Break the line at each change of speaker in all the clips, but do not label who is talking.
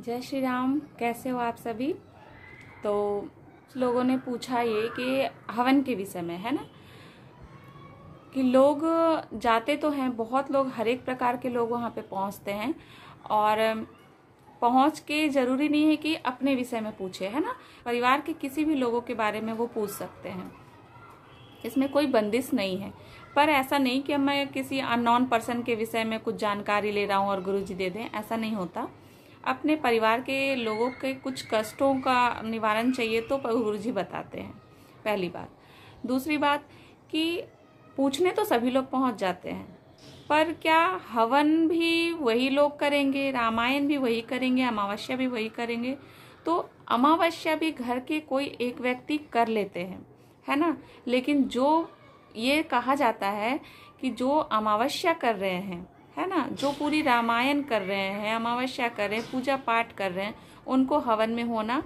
जय श्री राम कैसे हो आप सभी तो लोगों ने पूछा ये कि हवन के विषय में है ना कि लोग जाते तो हैं बहुत लोग हर एक प्रकार के लोग वहाँ पे पहुँचते हैं और पहुँच के ज़रूरी नहीं है कि अपने विषय में पूछे है ना परिवार के किसी भी लोगों के बारे में वो पूछ सकते हैं इसमें कोई बंदिश नहीं है पर ऐसा नहीं कि मैं किसी अननोन पर्सन के विषय में कुछ जानकारी ले रहा हूँ और जी दे दें ऐसा नहीं होता अपने परिवार के लोगों के कुछ कष्टों का निवारण चाहिए तो गुरु जी बताते हैं पहली बात दूसरी बात कि पूछने तो सभी लोग पहुंच जाते हैं पर क्या हवन भी वही लोग करेंगे रामायण भी वही करेंगे अमावस्या भी वही करेंगे तो अमावस्या भी घर के कोई एक व्यक्ति कर लेते हैं है ना लेकिन जो ये कहा जाता है कि जो अमावस्या कर रहे हैं है ना जो पूरी रामायण कर रहे हैं अमावस्या कर रहे हैं पूजा पाठ कर रहे हैं उनको हवन में होना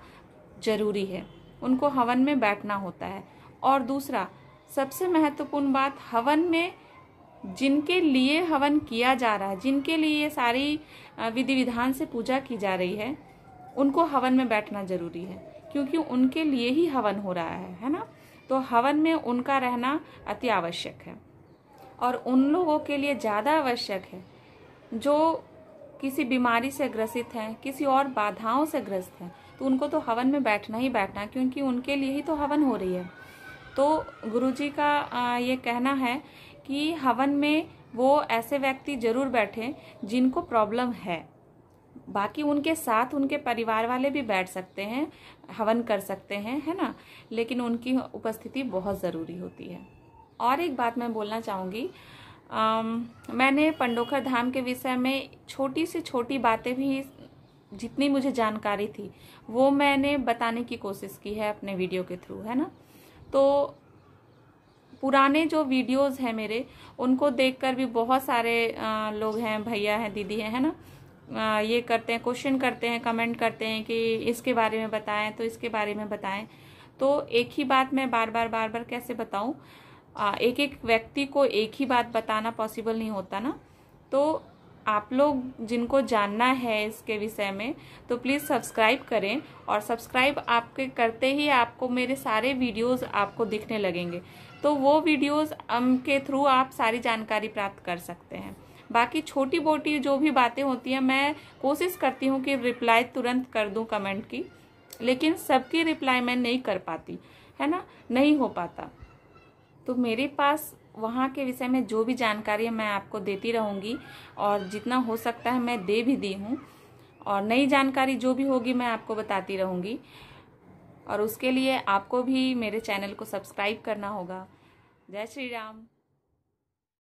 जरूरी है उनको हवन में बैठना होता है और दूसरा सबसे महत्वपूर्ण बात हवन में जिनके लिए हवन किया जा रहा है जिनके लिए ये सारी विधि विधान से पूजा की जा रही है उनको हवन में बैठना जरूरी है क्योंकि उनके लिए ही हवन हो रहा है है ना तो हवन में उनका रहना अति आवश्यक है और उन लोगों के लिए ज़्यादा आवश्यक है जो किसी बीमारी से ग्रसित हैं किसी और बाधाओं से ग्रस्त हैं तो उनको तो हवन में बैठना ही बैठना क्योंकि उनके लिए ही तो हवन हो रही है तो गुरु जी का ये कहना है कि हवन में वो ऐसे व्यक्ति जरूर बैठे जिनको प्रॉब्लम है बाकी उनके साथ उनके परिवार वाले भी बैठ सकते हैं हवन कर सकते हैं है ना लेकिन उनकी उपस्थिति बहुत ज़रूरी होती है और एक बात मैं बोलना चाहूँगी मैंने पंडोखर धाम के विषय में छोटी से छोटी बातें भी जितनी मुझे जानकारी थी वो मैंने बताने की कोशिश की है अपने वीडियो के थ्रू है ना तो पुराने जो वीडियोस हैं मेरे उनको देखकर भी बहुत सारे लोग हैं भैया हैं दीदी हैं है ना ये करते हैं क्वेश्चन करते हैं कमेंट करते हैं कि इसके बारे में बताएं तो इसके बारे में बताएं तो एक ही बात मैं बार बार बार बार कैसे बताऊं एक एक व्यक्ति को एक ही बात बताना पॉसिबल नहीं होता ना तो आप लोग जिनको जानना है इसके विषय में तो प्लीज़ सब्सक्राइब करें और सब्सक्राइब आपके करते ही आपको मेरे सारे वीडियोस आपको दिखने लगेंगे तो वो वीडियोस के थ्रू आप सारी जानकारी प्राप्त कर सकते हैं बाकी छोटी मोटी जो भी बातें होती हैं मैं कोशिश करती हूँ कि रिप्लाई तुरंत कर दूँ कमेंट की लेकिन सबकी रिप्लाई मैं नहीं कर पाती है ना नहीं हो पाता तो मेरे पास वहाँ के विषय में जो भी जानकारी है मैं आपको देती रहूँगी और जितना हो सकता है मैं दे भी दी हूँ और नई जानकारी जो भी होगी मैं आपको बताती रहूँगी और उसके लिए आपको भी मेरे चैनल को सब्सक्राइब करना होगा जय श्री राम